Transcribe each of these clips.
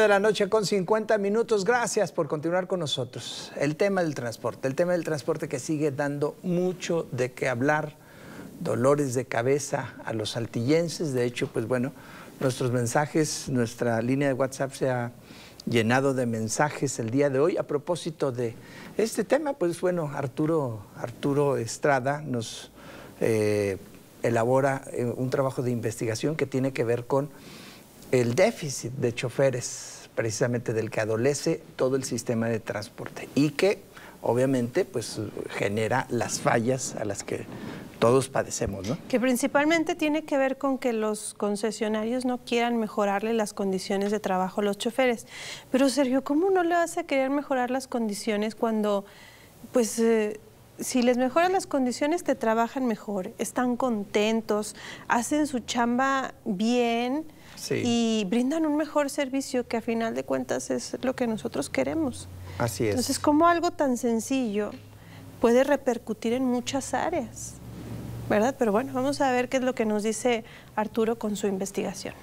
de la noche con 50 minutos. Gracias por continuar con nosotros. El tema del transporte, el tema del transporte que sigue dando mucho de qué hablar, dolores de cabeza a los saltillenses. De hecho, pues bueno, nuestros mensajes, nuestra línea de WhatsApp se ha llenado de mensajes el día de hoy a propósito de este tema. Pues bueno, Arturo, Arturo Estrada nos eh, elabora eh, un trabajo de investigación que tiene que ver con el déficit de choferes, precisamente del que adolece todo el sistema de transporte y que obviamente pues genera las fallas a las que todos padecemos, ¿no? Que principalmente tiene que ver con que los concesionarios no quieran mejorarle las condiciones de trabajo a los choferes. Pero Sergio, ¿cómo no le vas a querer mejorar las condiciones cuando pues eh, si les mejoran las condiciones, te trabajan mejor, están contentos, hacen su chamba bien y brindan un mejor servicio que a final de cuentas es lo que nosotros queremos. Así es. Entonces, ¿cómo algo tan sencillo puede repercutir en muchas áreas, ¿verdad? Pero bueno, vamos a ver qué es lo que nos dice Arturo con su investigación.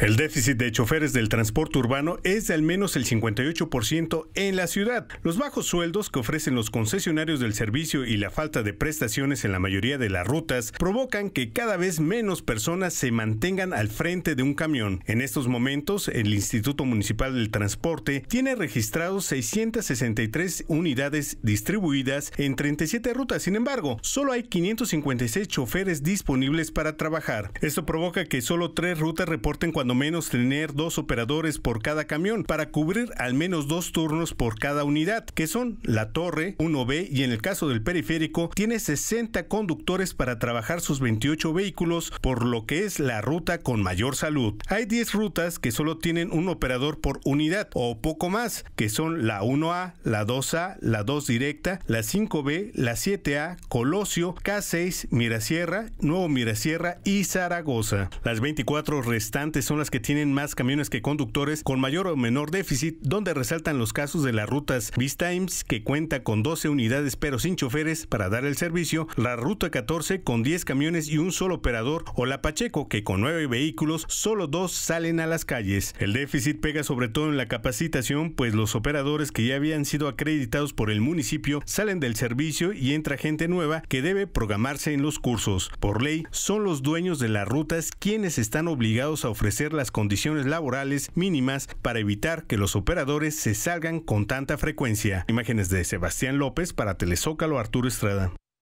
El déficit de choferes del transporte urbano es de al menos el 58% en la ciudad. Los bajos sueldos que ofrecen los concesionarios del servicio y la falta de prestaciones en la mayoría de las rutas provocan que cada vez menos personas se mantengan al frente de un camión. En estos momentos, el Instituto Municipal del Transporte tiene registrados 663 unidades distribuidas en 37 rutas. Sin embargo, solo hay 556 choferes disponibles para trabajar. Esto provoca que solo tres rutas reporten menos tener dos operadores por cada camión para cubrir al menos dos turnos por cada unidad, que son la torre, 1B y en el caso del periférico tiene 60 conductores para trabajar sus 28 vehículos, por lo que es la ruta con mayor salud. Hay 10 rutas que solo tienen un operador por unidad o poco más, que son la 1A, la 2A, la 2 directa, la 5B, la 7A, Colosio, K6, Mirasierra, Nuevo Mirasierra y Zaragoza. Las 24 restantes son las que tienen más camiones que conductores con mayor o menor déficit, donde resaltan los casos de las rutas Vistimes, que cuenta con 12 unidades pero sin choferes para dar el servicio, la ruta 14 con 10 camiones y un solo operador, o la Pacheco, que con 9 vehículos, solo dos salen a las calles. El déficit pega sobre todo en la capacitación, pues los operadores que ya habían sido acreditados por el municipio salen del servicio y entra gente nueva que debe programarse en los cursos. Por ley, son los dueños de las rutas quienes están obligados a ofrecer las condiciones laborales mínimas para evitar que los operadores se salgan con tanta frecuencia. Imágenes de Sebastián López para Telezócalo Arturo Estrada.